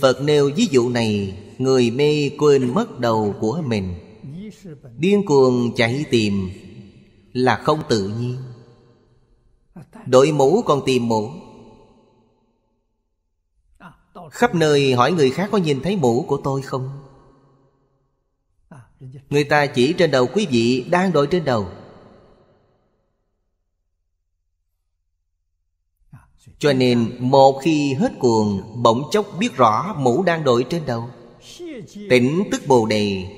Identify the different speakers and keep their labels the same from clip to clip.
Speaker 1: Phật nêu ví dụ này Người mê quên mất đầu của mình Điên cuồng chạy tìm Là không tự nhiên Đội mũ còn tìm mũ Khắp nơi hỏi người khác có nhìn thấy mũ của tôi không Người ta chỉ trên đầu quý vị Đang đội trên đầu Cho nên một khi hết cuồng Bỗng chốc biết rõ mũ đang đội trên đầu Tỉnh tức bồ đề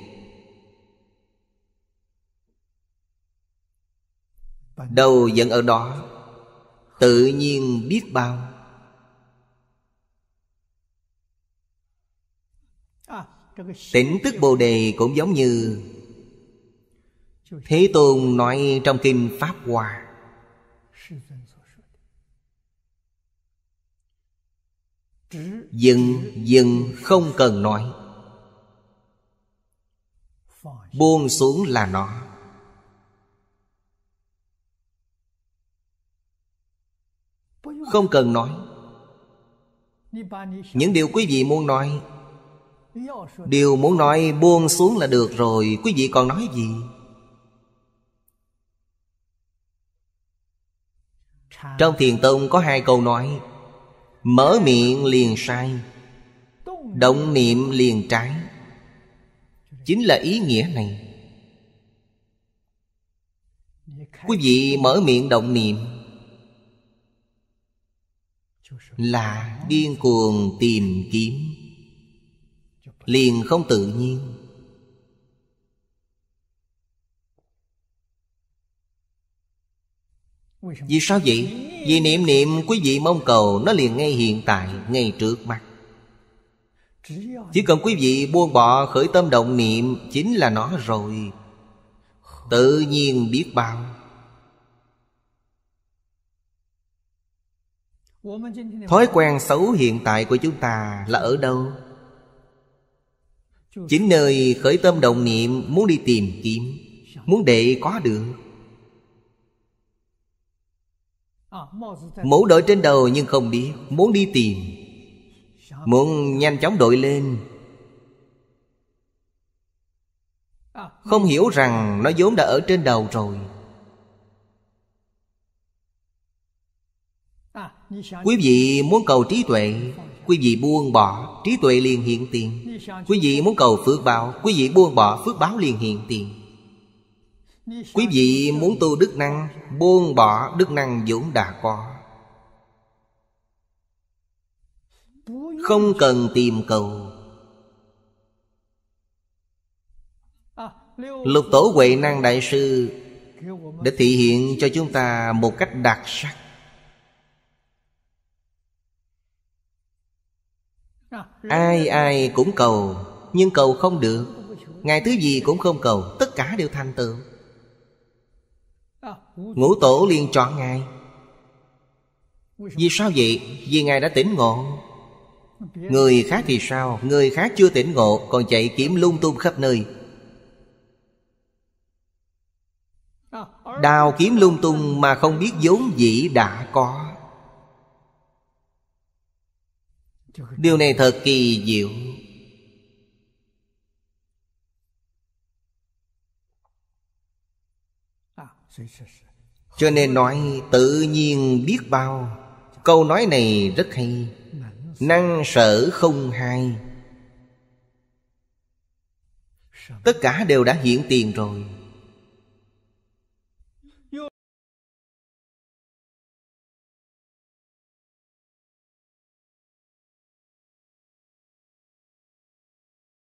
Speaker 1: Đầu vẫn ở đó Tự nhiên biết bao Tỉnh tức bồ đề cũng giống như Thế Tôn nói trong Kinh Pháp hòa Dừng, dừng không cần nói Buông xuống là nó Không cần nói Những điều quý vị muốn nói Điều muốn nói buông xuống là được rồi Quý vị còn nói gì Trong thiền tông có hai câu nói Mở miệng liền sai Động niệm liền trái Chính là ý nghĩa này Quý vị mở miệng động niệm Là điên cuồng tìm kiếm Liền không tự nhiên Vì sao vậy? Vì niệm niệm quý vị mong cầu Nó liền ngay hiện tại, ngay trước mắt Chỉ cần quý vị buông bỏ khởi tâm động niệm Chính là nó rồi Tự nhiên biết bao Thói quen xấu hiện tại của chúng ta là ở đâu? Chính nơi khởi tâm đồng niệm muốn đi tìm kiếm Muốn để có được Mũ đội trên đầu nhưng không biết Muốn đi tìm Muốn nhanh chóng đội lên Không hiểu rằng nó vốn đã ở trên đầu rồi Quý vị muốn cầu trí tuệ Quý vị buông bỏ Trí tuệ liền hiện tiền Quý vị muốn cầu phước báo Quý vị buông bỏ phước báo liền hiện tiền Quý vị muốn tu đức năng Buông bỏ đức năng dũng đã có Không cần tìm cầu Lục Tổ Huệ Năng Đại Sư Để thị hiện cho chúng ta một cách đặc sắc Ai ai cũng cầu Nhưng cầu không được Ngài thứ gì cũng không cầu Tất cả đều thành tựu Ngũ tổ liền chọn Ngài Vì sao vậy? Vì Ngài đã tỉnh ngộ Người khác thì sao? Người khác chưa tỉnh ngộ Còn chạy kiếm lung tung khắp nơi Đào kiếm lung tung mà không biết vốn dĩ đã có Điều này thật kỳ diệu cho nên nói tự nhiên biết bao câu nói này rất hay năng sở không hai tất cả đều đã hiện tiền rồi